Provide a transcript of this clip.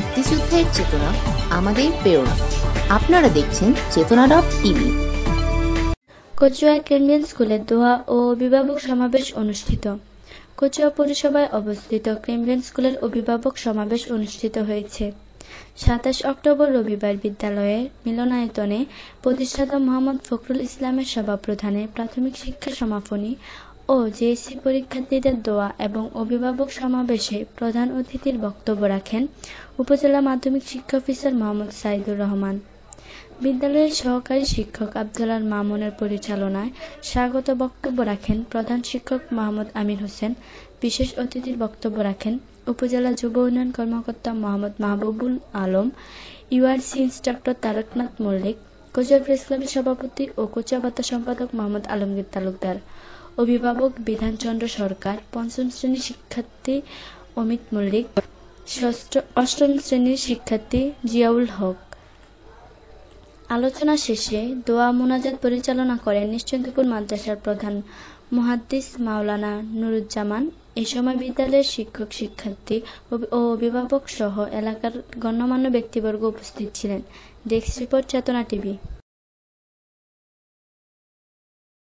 মুক্তিযুদ্ধের চেতনা আমাদের প্রেরণা আপনারা দেখছেন চেতনা ডট টিভি কচুয়া কেন্দ্রীয় স্কুলের দোয়া ও অভিভাবক সমাবেশ অনুষ্ঠিত কচুয়া পৌরসভায় অবস্থিত ক্রেমলিন স্কুলের অভিভাবক সমাবেশ অনুষ্ঠিত হয়েছে সাতাশ অক্টোবর রবিবার বিদ্যালয়ের মিলনায়তনে প্রতিষ্ঠাতা মোহাম্মদ ফখরুল ইসলামের সভাপ্রধানে প্রাথমিক শিক্ষা সমাপনী ও জেএসসি পরীক্ষার্থীদের দোয়া এবং অভিভাবক সমাবেশে প্রধান অতিথির বক্তব্য রাখেন উপজেলা মাধ্যমিক শিক্ষা অফিসার মোহাম্মদ সাইদুর রহমান বিদ্যালয়ের সহকারী শিক্ষক আবদুল্লার মামুনের পরিচালনায় স্বাগত বক্তব্য রাখেন প্রধান শিক্ষক মোহাম্মদ আমির হোসেন বিশেষ অতিথির বক্তব্য রাখেন উপজেলা যুব উন্নয়ন কর্মকর্তা মোহাম্মদ মাহবুবুল আলম ইউআরসি ইন্সট্রাক্টর তারকনাথ মল্লিক কোচার প্রেস ক্লাবের সভাপতি ও কোচা সম্পাদক মোহাম্মদ আলমগীর তালুকদার অভিভাবক বিধানচন্দ্র সরকার পঞ্চম শ্রেণীর শিক্ষার্থী অমিত মল্লিক ষষ্ঠ অষ্টম শ্রেণীর শিক্ষার্থী জিয়াউল হক আলোচনা শেষে দোয়া মোনাজাত পরিচালনা করেন নিশ্চন্দপুর মাদ্রাসার প্রধান মহাদ্দিস মাওলানা নুরুজ্জামান এ সময় বিদ্যালয়ের শিক্ষক শিক্ষার্থী ও অভিভাবক সহ এলাকার গণ্যমান্য ব্যক্তিবর্গ উপস্থিত ছিলেন ডেস্ক রিপোর্ট চেতনা টিভি